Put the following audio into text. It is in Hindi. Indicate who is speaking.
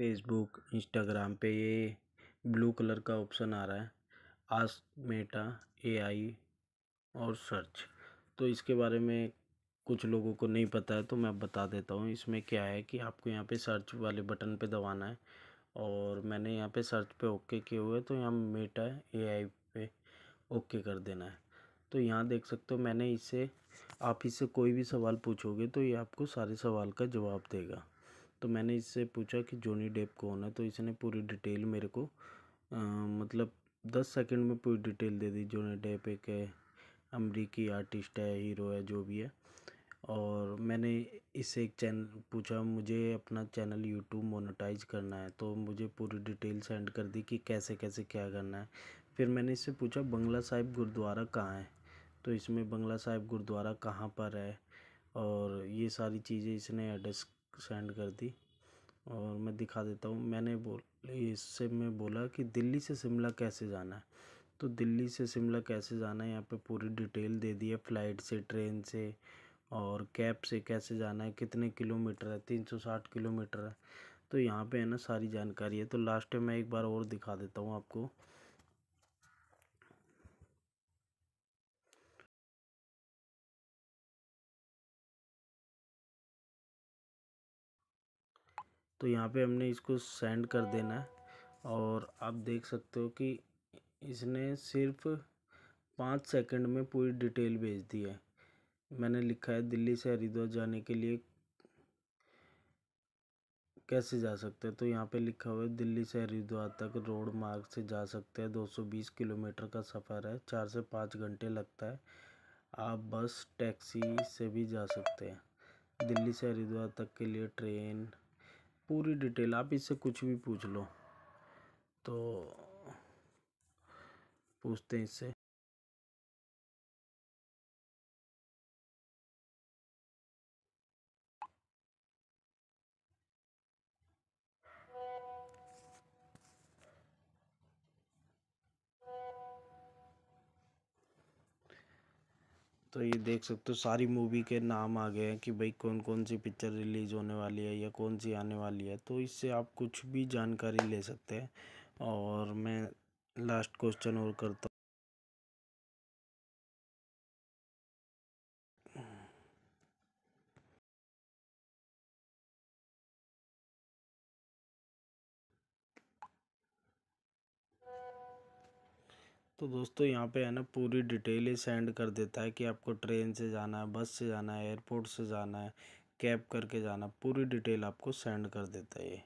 Speaker 1: फेसबुक इंस्टाग्राम पे ये ब्लू कलर का ऑप्शन आ रहा है आस मेटा एआई और सर्च तो इसके बारे में कुछ लोगों को नहीं पता है तो मैं बता देता हूँ इसमें क्या है कि आपको यहाँ पे सर्च वाले बटन पे दबाना है और मैंने यहाँ पे सर्च पे ओके किए हुए तो यहाँ मेटा एआई पे ओके कर देना है तो यहाँ देख सकते हो मैंने इसे आप इससे कोई भी सवाल पूछोगे तो ये आपको सारे सवाल का जवाब देगा तो मैंने इससे पूछा कि जोनी डेप कौन है तो इसने पूरी डिटेल मेरे को आ, मतलब दस सेकंड में पूरी डिटेल दे दी जोनी डेप एक है अमरीकी आर्टिस्ट है हीरो है जो भी है और मैंने इससे एक चैनल पूछा मुझे अपना चैनल यूट्यूब मोनेटाइज करना है तो मुझे पूरी डिटेल सेंड कर दी कि कैसे कैसे क्या करना है फिर मैंने इससे पूछा बंगला साहिब गुरुद्वारा कहाँ है तो इसमें बंगला साहिब गुरुद्वारा कहाँ पर है और ये सारी चीज़ें इसने एड्रेस सेंड कर दी और मैं दिखा देता हूँ मैंने बोल इससे मैं बोला कि दिल्ली से शिमला कैसे जाना है तो दिल्ली से शिमला कैसे जाना है यहाँ पे पूरी डिटेल दे दी है फ़्लाइट से ट्रेन से और कैब से कैसे जाना है कितने किलोमीटर है तीन सौ साठ किलोमीटर है तो यहाँ पे है ना सारी जानकारी है तो लास्ट में मैं एक बार और दिखा देता हूँ आपको तो यहाँ पे हमने इसको सेंड कर देना है और आप देख सकते हो कि इसने सिर्फ पाँच सेकंड में पूरी डिटेल भेज दी है मैंने लिखा है दिल्ली से हरिद्वार जाने के लिए कैसे जा सकते हैं तो यहाँ पे लिखा हुआ है दिल्ली से हरिद्वार तक रोड मार्ग से जा सकते हैं 220 किलोमीटर का सफ़र है चार से पाँच घंटे लगता है आप बस टैक्सी से भी जा सकते हैं दिल्ली से हरिद्वार तक के लिए ट्रेन पूरी डिटेल आप इससे कुछ भी पूछ लो तो पूछते हैं इससे तो ये देख सकते हो सारी मूवी के नाम आ गए हैं कि भाई कौन कौन सी पिक्चर रिलीज़ होने वाली है या कौन सी आने वाली है तो इससे आप कुछ भी जानकारी ले सकते हैं और मैं लास्ट क्वेश्चन और करता तो दोस्तों यहाँ पे है ना पूरी डिटेल ही सेंड कर देता है कि आपको ट्रेन से जाना है बस से जाना है एयरपोर्ट से जाना है कैब करके जाना पूरी डिटेल आपको सेंड कर देता है ये